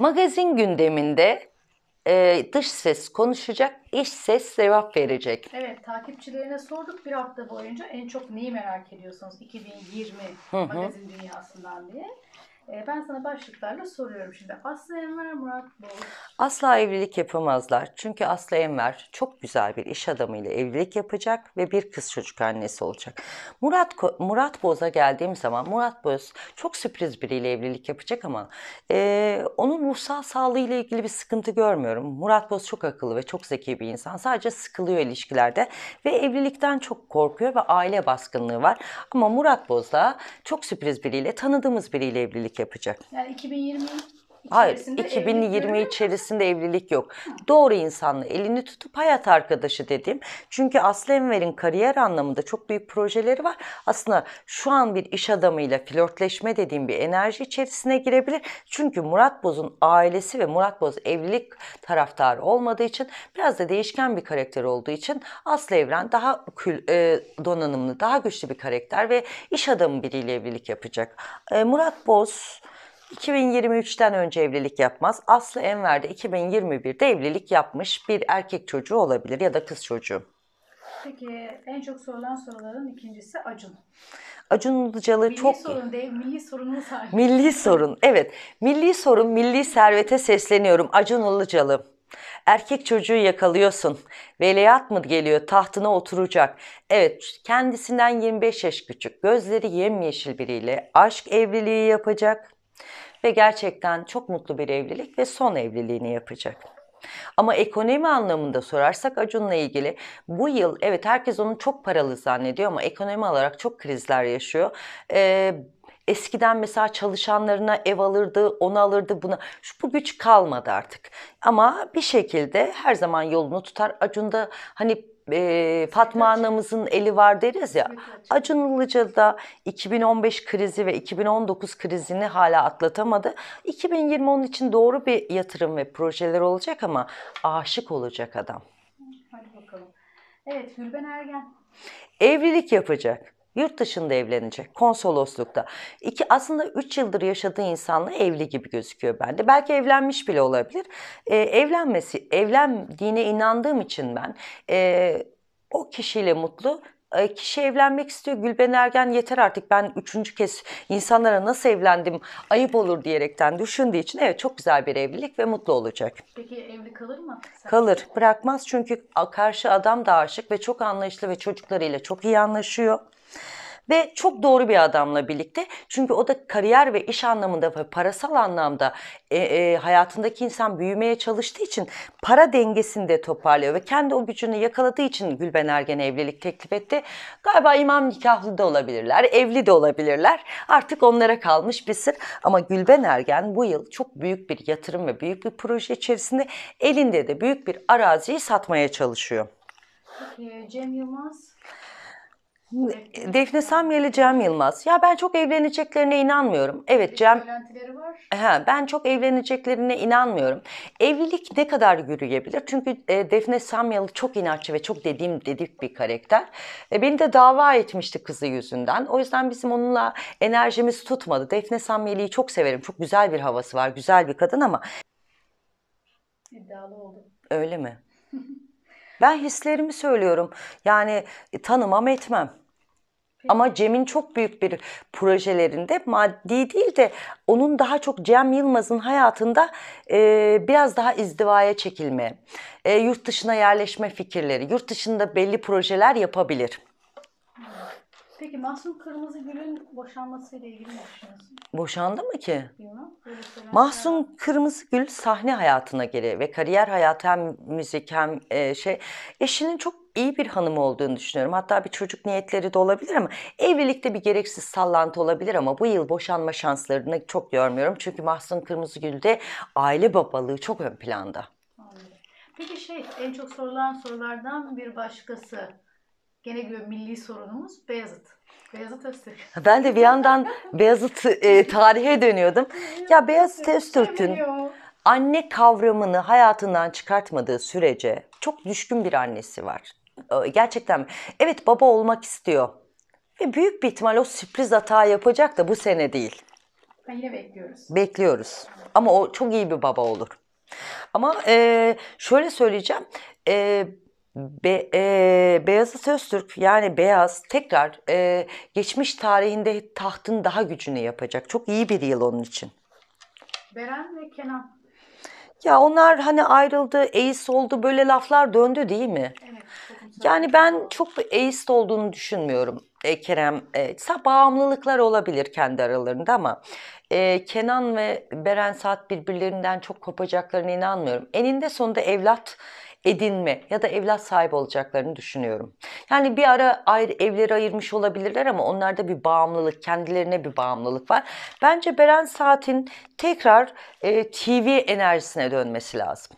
Magazin gündeminde e, dış ses konuşacak, iç ses cevap verecek. Evet, takipçilerine sorduk bir hafta boyunca en çok neyi merak ediyorsunuz 2020 Hı-hı. magazin dünyasından diye. Ee, ben sana başlıklarla soruyorum şimdi. Aslı Enver, Murat Boz. Asla evlilik yapamazlar. Çünkü Aslı Enver çok güzel bir iş adamıyla evlilik yapacak ve bir kız çocuk annesi olacak. Murat Murat Boz'a geldiğim zaman Murat Boz çok sürpriz biriyle evlilik yapacak ama e, onun ruhsal sağlığı ile ilgili bir sıkıntı görmüyorum. Murat Boz çok akıllı ve çok zeki bir insan. Sadece sıkılıyor ilişkilerde ve evlilikten çok korkuyor ve aile baskınlığı var. Ama Murat Boz da çok sürpriz biriyle, tanıdığımız biriyle evlilik yapacak. Yani 2020 Hayır, 2020 evlilik... içerisinde evlilik yok. Hı. Doğru insanla elini tutup hayat arkadaşı dediğim. Çünkü Aslı Enver'in kariyer anlamında çok büyük projeleri var. Aslında şu an bir iş adamıyla flörtleşme dediğim bir enerji içerisine girebilir. Çünkü Murat Boz'un ailesi ve Murat Boz evlilik taraftarı olmadığı için biraz da değişken bir karakter olduğu için Aslı Evren daha kül, e, donanımlı, daha güçlü bir karakter ve iş adamı biriyle evlilik yapacak. E, Murat Boz 2023'ten önce evlilik yapmaz. Aslı Enver de 2021'de evlilik yapmış bir erkek çocuğu olabilir ya da kız çocuğu. Peki en çok sorulan soruların ikincisi Acun. Acun Ilıcalı milli çok... Milli sorun değil, milli sorunun sahibi. Milli sorun, evet. Milli sorun, milli servete sesleniyorum. Acun Ilıcalı. Erkek çocuğu yakalıyorsun. Veliyat mı geliyor? Tahtına oturacak. Evet, kendisinden 25 yaş küçük, gözleri yemyeşil biriyle aşk evliliği yapacak. Ve gerçekten çok mutlu bir evlilik ve son evliliğini yapacak. Ama ekonomi anlamında sorarsak Acun'la ilgili bu yıl evet herkes onu çok paralı zannediyor ama ekonomi olarak çok krizler yaşıyor. Ee, Eskiden mesela çalışanlarına ev alırdı, onu alırdı, buna. Şu bu güç kalmadı artık. Ama bir şekilde her zaman yolunu tutar. Acun'da hani e, Fatma anamızın eli var deriz ya. Acun Ilıcalı'da 2015 krizi ve 2019 krizini hala atlatamadı. 2020 onun için doğru bir yatırım ve projeler olacak ama aşık olacak adam. Hadi bakalım. Evet Gülben Ergen. Evlilik yapacak. Yurt dışında evlenecek, konsoloslukta. İki, aslında 3 yıldır yaşadığı insanla evli gibi gözüküyor bende. Belki evlenmiş bile olabilir. Ee, evlenmesi, evlendiğine inandığım için ben e, o kişiyle mutlu e, kişi evlenmek istiyor. Gülben Ergen yeter artık ben üçüncü kez insanlara nasıl evlendim ayıp olur diyerekten düşündüğü için evet çok güzel bir evlilik ve mutlu olacak. Peki evli kalır mı? Kalır. Bırakmaz çünkü karşı adam da aşık ve çok anlayışlı ve çocuklarıyla çok iyi anlaşıyor ve çok doğru bir adamla birlikte. Çünkü o da kariyer ve iş anlamında ve parasal anlamda e, e, hayatındaki insan büyümeye çalıştığı için para dengesini de toparlıyor ve kendi o gücünü yakaladığı için Gülben Ergen'e evlilik teklif etti. Galiba imam nikahlı da olabilirler, evli de olabilirler. Artık onlara kalmış bir sır ama Gülben Ergen bu yıl çok büyük bir yatırım ve büyük bir proje içerisinde elinde de büyük bir araziyi satmaya çalışıyor. Peki, ee, Cem Yılmaz Defne Samyeli Cem Yılmaz. Ya ben çok evleneceklerine inanmıyorum. Evet Cem. Söylentileri var. He, ben çok evleneceklerine inanmıyorum. Evlilik ne kadar yürüyebilir? Çünkü e, Defne Samyalı çok inatçı ve çok dediğim dedik bir karakter. E, beni de dava etmişti kızı yüzünden. O yüzden bizim onunla enerjimiz tutmadı. Defne Samyeli'yi çok severim. Çok güzel bir havası var. Güzel bir kadın ama. İddialı oldum. Öyle mi? ben hislerimi söylüyorum. Yani e, tanımam etmem. Ama Cem'in çok büyük bir projelerinde maddi değil de onun daha çok Cem Yılmaz'ın hayatında e, biraz daha izdivaya çekilme, e, yurt dışına yerleşme fikirleri, yurt dışında belli projeler yapabilir. Peki Mahsun Kırmızıgül'ün boşanmasıyla ilgili ne düşünüyorsun? Boşandı mı ki? Bilmem. Mahsun Kırmızıgül sahne hayatına geri ve kariyer hayatı hem müzik hem e, şey eşinin çok iyi bir hanım olduğunu düşünüyorum. Hatta bir çocuk niyetleri de olabilir ama evlilikte bir gereksiz sallantı olabilir ama bu yıl boşanma şanslarını çok görmüyorum. Çünkü Mahsun Kırmızıgül'de aile babalığı çok ön planda. Peki şey en çok sorulan sorulardan bir başkası gene bir milli sorunumuz Beyazıt. Beyazıt Öztürk. Ben de bir yandan Beyazıt e, tarihe dönüyordum. ya Beyazıt Öztürk'ün anne kavramını hayatından çıkartmadığı sürece çok düşkün bir annesi var. Gerçekten evet baba olmak istiyor. Ve büyük bir ihtimal o sürpriz hata yapacak da bu sene değil. Yine bekliyoruz. Bekliyoruz. Ama o çok iyi bir baba olur. Ama e, şöyle söyleyeceğim. E, Be, e, Beyazıt Öztürk yani Beyaz tekrar e, geçmiş tarihinde tahtın daha gücünü yapacak. Çok iyi bir yıl onun için. Beren ve Kenan. Ya onlar hani ayrıldı, eğis oldu böyle laflar döndü değil mi? Evet. Yani ben çok eist olduğunu düşünmüyorum. E, Kerem, e, bağımlılıklar olabilir kendi aralarında ama e, Kenan ve Beren Saat birbirlerinden çok kopacaklarına inanmıyorum. Eninde sonunda evlat edinme ya da evlat sahibi olacaklarını düşünüyorum. Yani bir ara ayrı evleri ayırmış olabilirler ama onlarda bir bağımlılık, kendilerine bir bağımlılık var. Bence Beren Saat'in tekrar e, TV enerjisine dönmesi lazım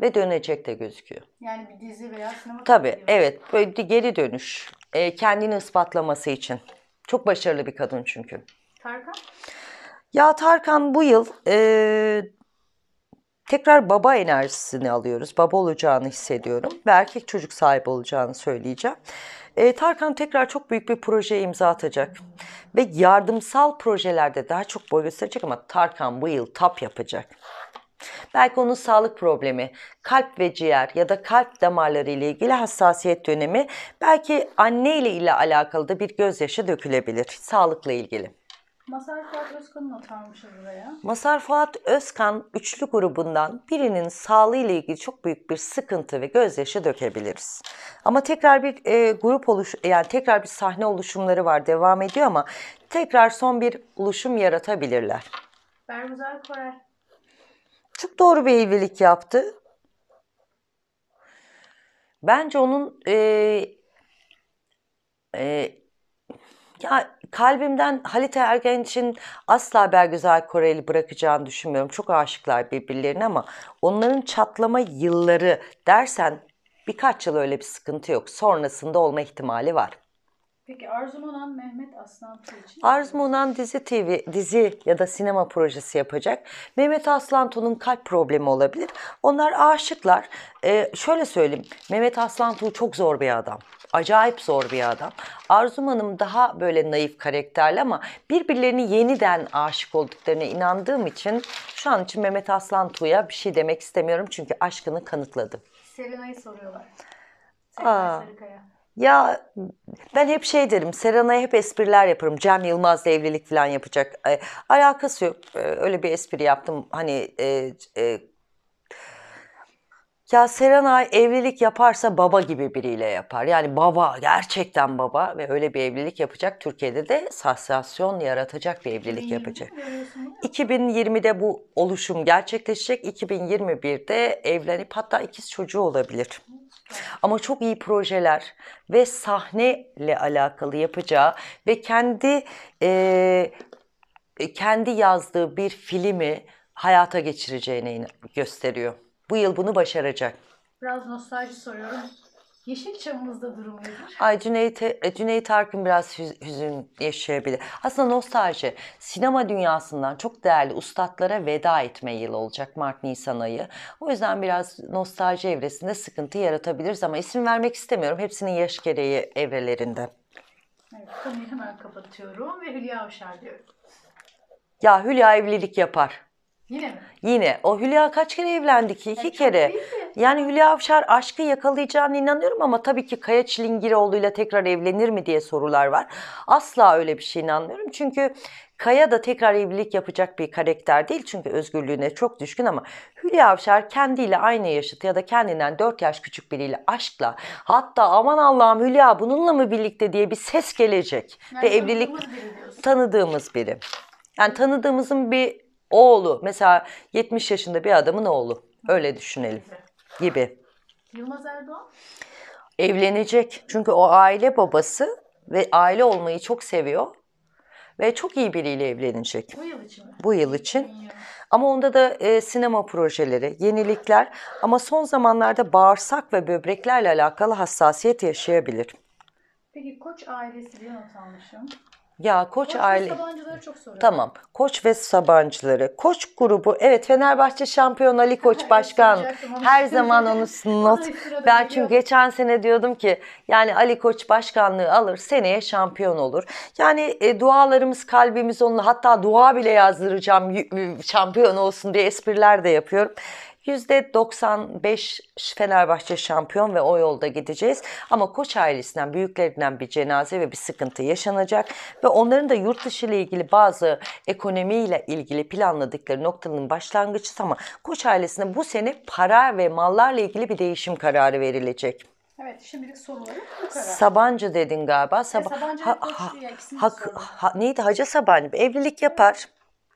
ve dönecek de gözüküyor. Yani bir dizi veya sinema Tabii evet böyle geri dönüş. E, kendini ispatlaması için. Çok başarılı bir kadın çünkü. Tarkan? Ya Tarkan bu yıl e, tekrar baba enerjisini alıyoruz. Baba olacağını hissediyorum ve erkek çocuk sahibi olacağını söyleyeceğim. E, Tarkan tekrar çok büyük bir projeye imza atacak. Ve yardımsal projelerde daha çok boy gösterecek ama Tarkan bu yıl tap yapacak. Belki onun sağlık problemi, kalp ve ciğer ya da kalp damarları ile ilgili hassasiyet dönemi, belki anne ile ile alakalı da bir gözyaşı dökülebilir sağlıkla ilgili. Masar Fuat Özkan'ı atarmışız buraya. Masar Fuat Özkan üçlü grubundan birinin sağlığı ile ilgili çok büyük bir sıkıntı ve gözyaşı dökebiliriz. Ama tekrar bir e, grup oluş yani tekrar bir sahne oluşumları var devam ediyor ama tekrar son bir oluşum yaratabilirler. Bermuzel Korel. Çok doğru bir evlilik yaptı. Bence onun e, e, ya kalbimden Halit Ergen için asla Bergüzar Koreli bırakacağını düşünmüyorum. Çok aşıklar birbirlerine ama onların çatlama yılları dersen birkaç yıl öyle bir sıkıntı yok. Sonrasında olma ihtimali var. Peki Arzumanan Mehmet Aslan için? Arzumanan dizi TV, dizi ya da sinema projesi yapacak. Mehmet Aslantu'nun kalp problemi olabilir. Onlar aşıklar. Ee, şöyle söyleyeyim. Mehmet Aslantu çok zor bir adam. Acayip zor bir adam. Arzum Hanım daha böyle naif karakterli ama birbirlerini yeniden aşık olduklarına inandığım için şu an için Mehmet Aslantu'ya bir şey demek istemiyorum çünkü aşkını kanıtladı. Serenay'ı soruyorlar. Serenay Aa. Sarıkaya. Ya ben hep şey derim, Serena'ya hep espriler yaparım. Cem Yılmaz'la evlilik falan yapacak. E, alakası yok. E, öyle bir espri yaptım. Hani e, e, ya Serena evlilik yaparsa baba gibi biriyle yapar. Yani baba, gerçekten baba ve öyle bir evlilik yapacak. Türkiye'de de sansasyon yaratacak bir evlilik yapacak. 2020'de bu oluşum gerçekleşecek. 2021'de evlenip hatta ikiz çocuğu olabilir. Ama çok iyi projeler ve sahneyle alakalı yapacağı ve kendi e, e kendi yazdığı bir filmi hayata geçireceğini gösteriyor. Bu yıl bunu başaracak. Biraz nostalji soruyorum. Yeşilçam'ımızda durum nedir? Ay Cüneyt, e, Cüneyt Arkın biraz hüzün yaşayabilir. Aslında nostalji sinema dünyasından çok değerli ustatlara veda etme yılı olacak Mart Nisan ayı. O yüzden biraz nostalji evresinde sıkıntı yaratabiliriz ama isim vermek istemiyorum. Hepsinin yaş gereği evrelerinde. Evet, konuyu hemen kapatıyorum ve Hülya Avşar diyorum. Ya Hülya evlilik yapar. Yine Yine. O Hülya kaç kere evlendi ki? İki kere. Yani Hülya Avşar aşkı yakalayacağını inanıyorum ama tabii ki Kaya Çilingiroğlu ile tekrar evlenir mi diye sorular var. Asla öyle bir şey inanmıyorum. Çünkü Kaya da tekrar evlilik yapacak bir karakter değil çünkü özgürlüğüne çok düşkün ama Hülya Avşar kendiyle aynı yaşıt ya da kendinden 4 yaş küçük biriyle aşkla hatta aman Allah'ım Hülya bununla mı birlikte diye bir ses gelecek. Yani ve evlilik tanıdığımız biri. Yani tanıdığımızın bir oğlu mesela 70 yaşında bir adamın oğlu öyle düşünelim gibi. Yılmaz Erdoğan? Evlenecek. Çünkü o aile babası ve aile olmayı çok seviyor. Ve çok iyi biriyle evlenecek. Bu yıl için mi? Bu yıl için. Ama onda da e, sinema projeleri, yenilikler ama son zamanlarda bağırsak ve böbreklerle alakalı hassasiyet yaşayabilir. Peki koç ailesi diye not almışım. Ya Koç, Koç aile... ve Sabancıları çok soruyor. Tamam. Koç ve Sabancıları. Koç grubu evet Fenerbahçe şampiyon Ali Koç başkan. Her zaman onu not. ben çünkü geçen sene diyordum ki yani Ali Koç başkanlığı alır seneye şampiyon olur. Yani e, dualarımız kalbimiz onunla hatta dua bile yazdıracağım şampiyon olsun diye espriler de yapıyorum. %95 Fenerbahçe şampiyon ve o yolda gideceğiz. Ama koç ailesinden, büyüklerinden bir cenaze ve bir sıkıntı yaşanacak. Ve onların da yurt dışı ile ilgili bazı ekonomiyle ilgili planladıkları noktanın başlangıcı ama koç ailesine bu sene para ve mallarla ilgili bir değişim kararı verilecek. Evet şimdilik soruları bu kadar. Sabancı dedin galiba. Sab e, Sabancı ha, ha, ha, ha, neydi Hacı Sabancı? Evlilik yapar.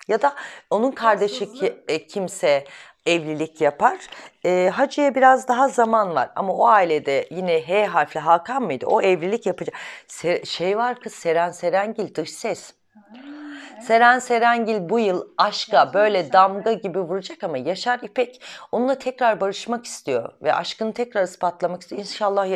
Ya da onun kardeşi ki, e, kimse evlilik yapar. E, Hacı'ya biraz daha zaman var ama o ailede yine H harfli Hakan mıydı? O evlilik yapacak. Se- şey var kız Seren Serengil dış ses. Seren Serengil bu yıl aşka böyle damga gibi vuracak ama Yaşar İpek onunla tekrar barışmak istiyor ve aşkını tekrar ispatlamak istiyor. İnşallah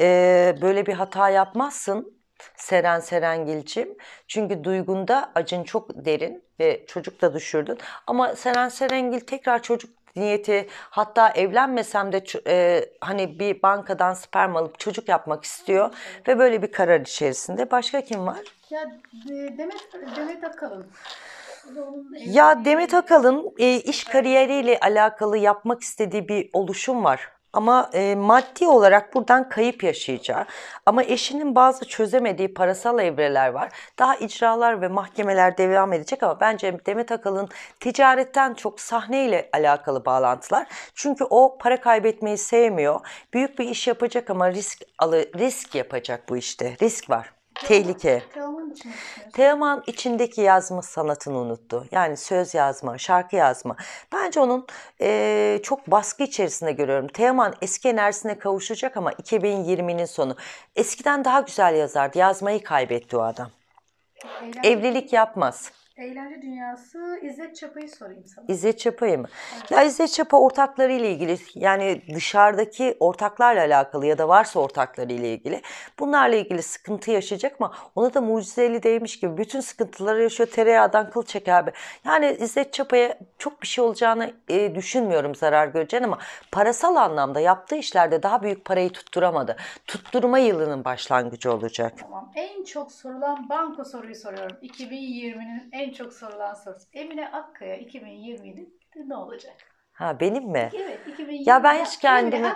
e, böyle bir hata yapmazsın Seren Serengil'cim. Çünkü duygunda acın çok derin ve çocuk da düşürdün. Ama Seren Serengil tekrar çocuk niyeti hatta evlenmesem de e, hani bir bankadan sperm alıp çocuk yapmak istiyor evet. ve böyle bir karar içerisinde. Başka kim var? Ya e, Demet Demet Akalın. Ya Demet Akalın e, iş kariyeriyle alakalı yapmak istediği bir oluşum var ama e, maddi olarak buradan kayıp yaşayacağı ama eşinin bazı çözemediği parasal evreler var. Daha icralar ve mahkemeler devam edecek ama bence Demet Akalın ticaretten çok sahneyle alakalı bağlantılar. Çünkü o para kaybetmeyi sevmiyor. Büyük bir iş yapacak ama risk alı risk yapacak bu işte. Risk var tehlike. Teoman içindeki. yazma sanatını unuttu. Yani söz yazma, şarkı yazma. Bence onun e, çok baskı içerisinde görüyorum. Teoman eski enerjisine kavuşacak ama 2020'nin sonu. Eskiden daha güzel yazardı. Yazmayı kaybetti o adam. Evlilik yapmaz. Eğlence dünyası İzzet Çapa'yı sorayım sana. İzzet Çapa'yı mı? Evet. Ya İzzet Çapa ortakları ile ilgili yani dışarıdaki ortaklarla alakalı ya da varsa ortakları ile ilgili bunlarla ilgili sıkıntı yaşayacak mı? ona da mucizeli değmiş gibi bütün sıkıntıları yaşıyor tereyağdan kıl çeker abi. Yani İzzet Çapa'ya çok bir şey olacağını e, düşünmüyorum zarar göreceğini ama parasal anlamda yaptığı işlerde daha büyük parayı tutturamadı. Tutturma yılının başlangıcı olacak. Tamam. En çok sorulan banko soruyu soruyorum. 2020'nin en en çok sorulan soru. Emine Akkaya 2027'de ne olacak? Ha benim mi? Evet, 2020 ya ben hiç kendimi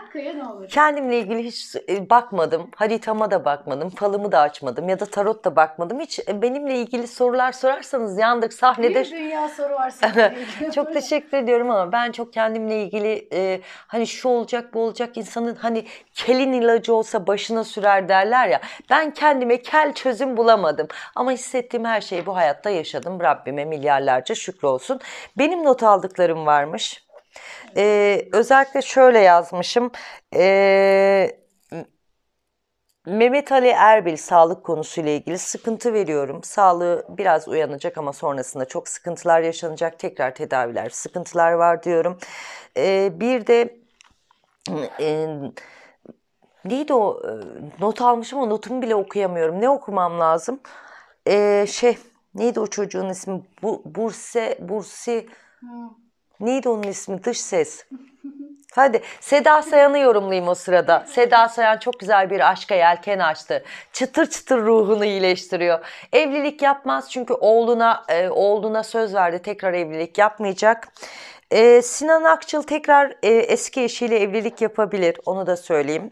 kendimle ilgili hiç e, bakmadım. Haritama da bakmadım. Falımı da açmadım ya da tarot da bakmadım. Hiç e, benimle ilgili sorular sorarsanız yandık sahnede. Bir dünya soru varsa. Çok teşekkür ediyorum ama ben çok kendimle ilgili e, hani şu olacak bu olacak insanın hani kelin ilacı olsa başına sürer derler ya. Ben kendime kel çözüm bulamadım. Ama hissettiğim her şeyi bu hayatta yaşadım. Rabbime milyarlarca şükür olsun. Benim not aldıklarım varmış. Ee, özellikle şöyle yazmışım. Ee, Mehmet Ali Erbil sağlık konusuyla ilgili sıkıntı veriyorum. Sağlığı biraz uyanacak ama sonrasında çok sıkıntılar yaşanacak. Tekrar tedaviler, sıkıntılar var diyorum. Ee, bir de... E, neydi o not almışım ama notumu bile okuyamıyorum. Ne okumam lazım? Ee, şey neydi o çocuğun ismi? Bu, Burse, Bursi... Hmm. Neydi onun ismi? Dış ses. Hadi Seda Sayan'ı yorumlayayım o sırada. Seda Sayan çok güzel bir aşka yelken açtı. Çıtır çıtır ruhunu iyileştiriyor. Evlilik yapmaz çünkü oğluna e, oğluna söz verdi tekrar evlilik yapmayacak. E, Sinan Akçıl tekrar e, eski eşiyle evlilik yapabilir onu da söyleyeyim.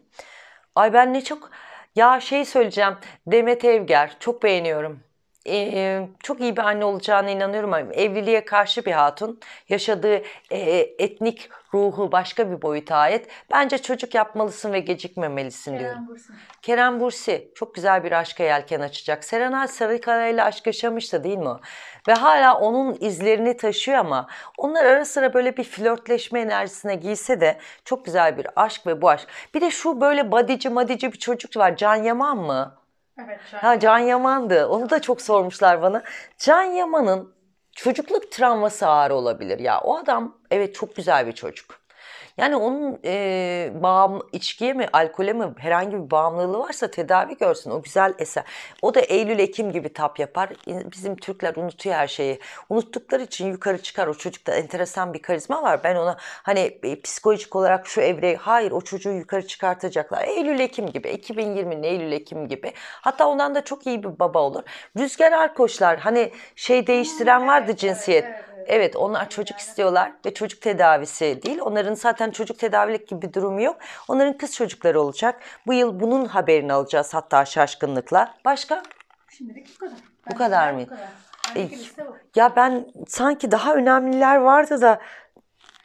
Ay ben ne çok ya şey söyleyeceğim Demet Evger çok beğeniyorum e, çok iyi bir anne olacağına inanıyorum. Evliliğe karşı bir hatun. Yaşadığı e, etnik ruhu başka bir boyuta ait. Bence çocuk yapmalısın ve gecikmemelisin Kerem diyorum. Bursi. Kerem Bursi çok güzel bir aşka yelken açacak. Serenay Sarıkaya ile aşk yaşamıştı değil mi? Ve hala onun izlerini taşıyor ama onlar ara sıra böyle bir flörtleşme enerjisine giyse de çok güzel bir aşk ve bu aşk. Bir de şu böyle badici madici bir çocuk var. Can Yaman mı? Evet, Can. Ha Can Yaman'dı. Onu da çok sormuşlar bana. Can Yaman'ın çocukluk travması ağır olabilir. Ya o adam evet çok güzel bir çocuk. Yani onun e, bağım, içkiye mi, alkole mi herhangi bir bağımlılığı varsa tedavi görsün. O güzel eser. O da Eylül-Ekim gibi tap yapar. Bizim Türkler unutuyor her şeyi. Unuttukları için yukarı çıkar. O çocukta enteresan bir karizma var. Ben ona hani e, psikolojik olarak şu evre hayır o çocuğu yukarı çıkartacaklar. Eylül-Ekim gibi. 2020'nin Eylül-Ekim gibi. Hatta ondan da çok iyi bir baba olur. Rüzgar arkoşlar. hani şey değiştiren hmm, vardı cinsiyet. Evet, evet. Evet onlar çocuk istiyorlar ve çocuk tedavisi değil. Onların zaten çocuk tedavilik gibi bir durumu yok. Onların kız çocukları olacak. Bu yıl bunun haberini alacağız hatta şaşkınlıkla. Başka? Şimdilik bu kadar. Ben bu kadar mıydı? E, ya ben sanki daha önemliler vardı da.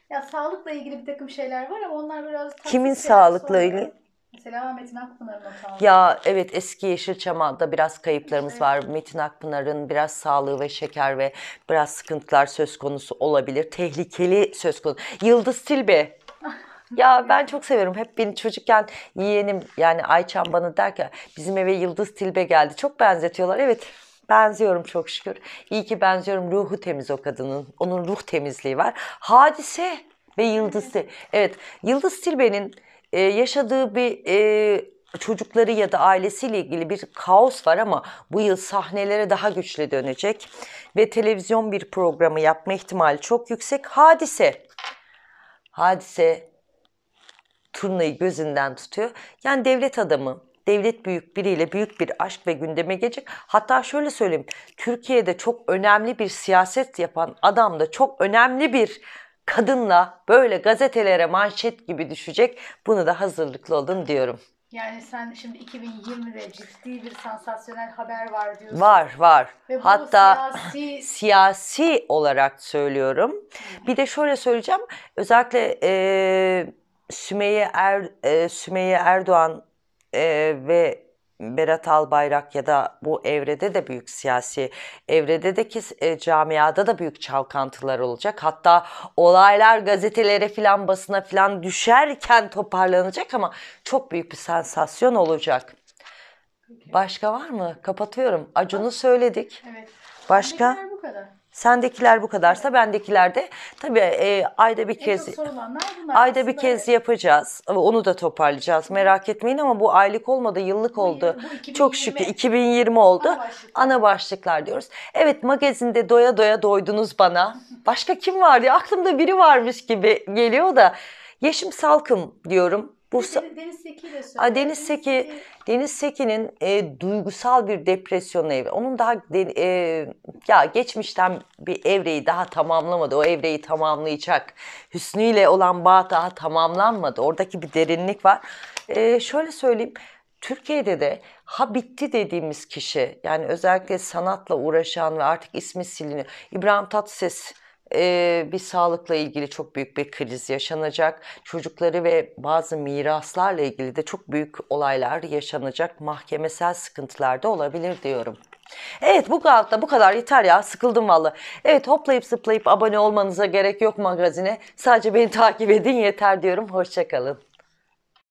Ya sağlıkla ilgili bir takım şeyler var ama onlar biraz... Kimin sağlıkla ilgili? Mesela Metin Akpınar'ın o Ya evet eski Yeşilçam'da biraz kayıplarımız evet. var. Metin Akpınar'ın biraz sağlığı ve şeker ve biraz sıkıntılar söz konusu olabilir. Tehlikeli söz konusu. Yıldız Tilbe. Ya ben çok severim. Hep benim çocukken yeğenim yani Ayçam bana der ki bizim eve Yıldız Tilbe geldi. Çok benzetiyorlar. Evet benziyorum çok şükür. İyi ki benziyorum. Ruhu temiz o kadının. Onun ruh temizliği var. Hadise ve Yıldız'ı. Evet Yıldız Tilbe'nin e, yaşadığı bir e, çocukları ya da ailesiyle ilgili bir kaos var ama bu yıl sahnelere daha güçlü dönecek ve televizyon bir programı yapma ihtimali çok yüksek. Hadise. Hadise turnayı gözünden tutuyor. Yani devlet adamı, devlet büyük biriyle büyük bir aşk ve gündeme gelecek. Hatta şöyle söyleyeyim. Türkiye'de çok önemli bir siyaset yapan adam da çok önemli bir kadınla böyle gazetelere manşet gibi düşecek. Bunu da hazırlıklı olun diyorum. Yani sen şimdi 2020'de ciddi bir sansasyonel haber var diyorsun. Var var. Ve Hatta siyasi... siyasi olarak söylüyorum. Bir de şöyle söyleyeceğim. Özellikle e, Sümeyye, er, e, Sümeyye Erdoğan e, ve Berat Albayrak ya da bu evrede de büyük siyasi evredeki e, camiada da büyük çalkantılar olacak. Hatta olaylar gazetelere filan basına filan düşerken toparlanacak ama çok büyük bir sensasyon olacak. Başka var mı? Kapatıyorum. Acun'u söyledik. Evet. Başka? Sendekiler bu kadarsa bendekiler de tabii e, ayda bir kez ayda bir kez yapacağız. Onu da toparlayacağız. Merak etmeyin ama bu aylık olmadı, yıllık oldu. Çok şükür 2020 oldu. Ana başlıklar. Ana başlıklar diyoruz. Evet magazinde doya doya doydunuz bana. Başka kim var diye aklımda biri varmış gibi geliyor da Yeşim Salkım diyorum. Bursa Deniz Seki de Deniz Seki Deniz Seki'nin e, duygusal bir depresyonla evi. Onun daha de, e, ya geçmişten bir evreyi daha tamamlamadı. O evreyi tamamlayacak. Hüsnü ile olan bağ daha tamamlanmadı. Oradaki bir derinlik var. E, şöyle söyleyeyim. Türkiye'de de ha bitti dediğimiz kişi yani özellikle sanatla uğraşan ve artık ismi siliniyor. İbrahim Tatlıses e, bir sağlıkla ilgili çok büyük bir kriz yaşanacak. Çocukları ve bazı miraslarla ilgili de çok büyük olaylar yaşanacak. Mahkemesel sıkıntılar da olabilir diyorum. Evet bu hafta bu kadar yeter ya sıkıldım valla. Evet hoplayıp zıplayıp abone olmanıza gerek yok magazine. Sadece beni takip edin yeter diyorum. Hoşçakalın.